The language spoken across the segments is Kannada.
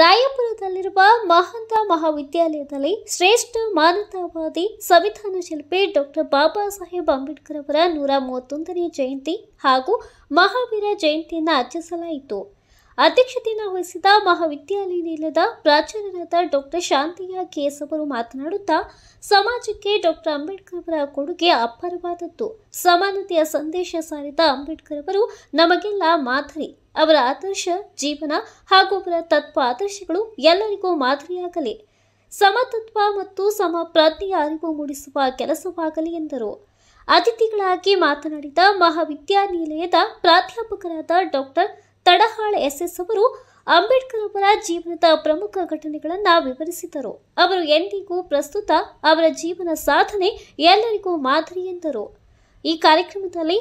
ರಾಯಪುರದಲ್ಲಿರುವ ಮಹಂತ ಮಹಾವಿದ್ಯಾಲಯದಲ್ಲಿ ಶ್ರೇಷ್ಠ ಮಾನವತಾವಾದಿ ಸಂವಿಧಾನ ಶಿಲ್ಪಿ ಡಾಕ್ಟರ್ ಬಾಬಾ ಸಾಹೇಬ್ ಅಂಬೇಡ್ಕರ್ ಅವರ ನೂರ ಮೂವತ್ತೊಂದನೇ ಜಯಂತಿ ಹಾಗೂ ಮಹಾವೀರ ಜಯಂತಿಯನ್ನು ಆಚರಿಸಲಾಯಿತು ಅಧ್ಯಕ್ಷತೆಯನ್ನು ವಹಿಸಿದ ಮಹಾವಿದ್ಯಾಲಯದ ಪ್ರಾಚಾರ್ಯರಾದ ಡಾಕ್ಟರ್ ಶಾಂತಯ್ಯ ಕೆಎಸ್ ಅವರು ಮಾತನಾಡುತ್ತಾ ಸಮಾಜಕ್ಕೆ ಡಾಕ್ಟರ್ ಅಂಬೇಡ್ಕರ್ ಅವರ ಕೊಡುಗೆ ಅಪಾರವಾದದ್ದು ಸಮಾನತೆಯ ಸಂದೇಶ ಸಾರಿದ ಅಂಬೇಡ್ಕರ್ ಅವರು ನಮಗೆಲ್ಲ ಮಾದರಿ ಅವರ ಆದರ್ಶ ಜೀವನ ಹಾಗೂ ಅವರ ತತ್ವ ಆದರ್ಶಗಳು ಎಲ್ಲರಿಗೂ ಮಾದರಿಯಾಗಲಿ ಸಮತತ್ವ ಮತ್ತು ಸಮ ಪ್ರಜ್ಞೆಯ ಅರಿವು ಮೂಡಿಸುವ ಕೆಲಸವಾಗಲಿ ಎಂದರು ಅತಿಥಿಗಳಾಗಿ ಮಾತನಾಡಿದ ಮಹಾವಿದ್ಯಾನಿಲಯದ ಪ್ರಾಧ್ಯಾಪಕರಾದ ಡಾಕ್ಟರ್ ತಡಹಾಳ್ ಎಸ್ಎಸ್ ಅವರು ಅಂಬೇಡ್ಕರ್ ಅವರ ಜೀವನದ ಪ್ರಮುಖ ಘಟನೆಗಳನ್ನು ವಿವರಿಸಿದರು ಅವರು ಎಂದಿಗೂ ಪ್ರಸ್ತುತ ಅವರ ಜೀವನ ಸಾಧನೆ ಎಲ್ಲರಿಗೂ ಮಾದರಿ ಎಂದರು ಈ ಕಾರ್ಯಕ್ರಮದಲ್ಲಿ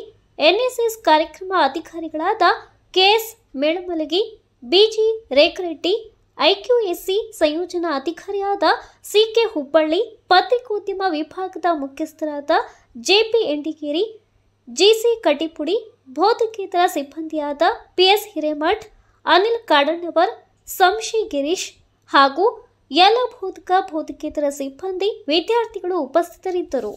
ಎನ್ಎಸ್ಎಸ್ ಕಾರ್ಯಕ್ರಮ ಅಧಿಕಾರಿಗಳಾದ KS Melamalagi BG Rekhareddy IQAC ಸಂಯೋಜನಾ ಅಧಿಕಾರಿಯಾದ ಸಿಕೆ ಹುಬ್ಬಳ್ಳಿ ಪತ್ರಿಕೋದ್ಯಮ ವಿಭಾಗದ ಮುಖ್ಯಸ್ಥರಾದ ಜೆಪಿ ಎಂಡಿಗೇರಿ ಜಿಸಿ ಕಟಿಪುಡಿ ಭೌತಿಕೇತರ ಸಿಬ್ಬಂದಿಯಾದ ಪಿ ಎಸ್ ಹಿರೇಮಠ್ ಅನಿಲ್ ಕಾಡಣ್ಣವರ್ ಸಂಶಿ ಗಿರೀಶ್ ಹಾಗೂ ಎಲ್ಲ ಭೌತಿಕ ಭೌತಿಕೇತರ ಸಿಬ್ಬಂದಿ ವಿದ್ಯಾರ್ಥಿಗಳು ಉಪಸ್ಥಿತರಿದ್ದರು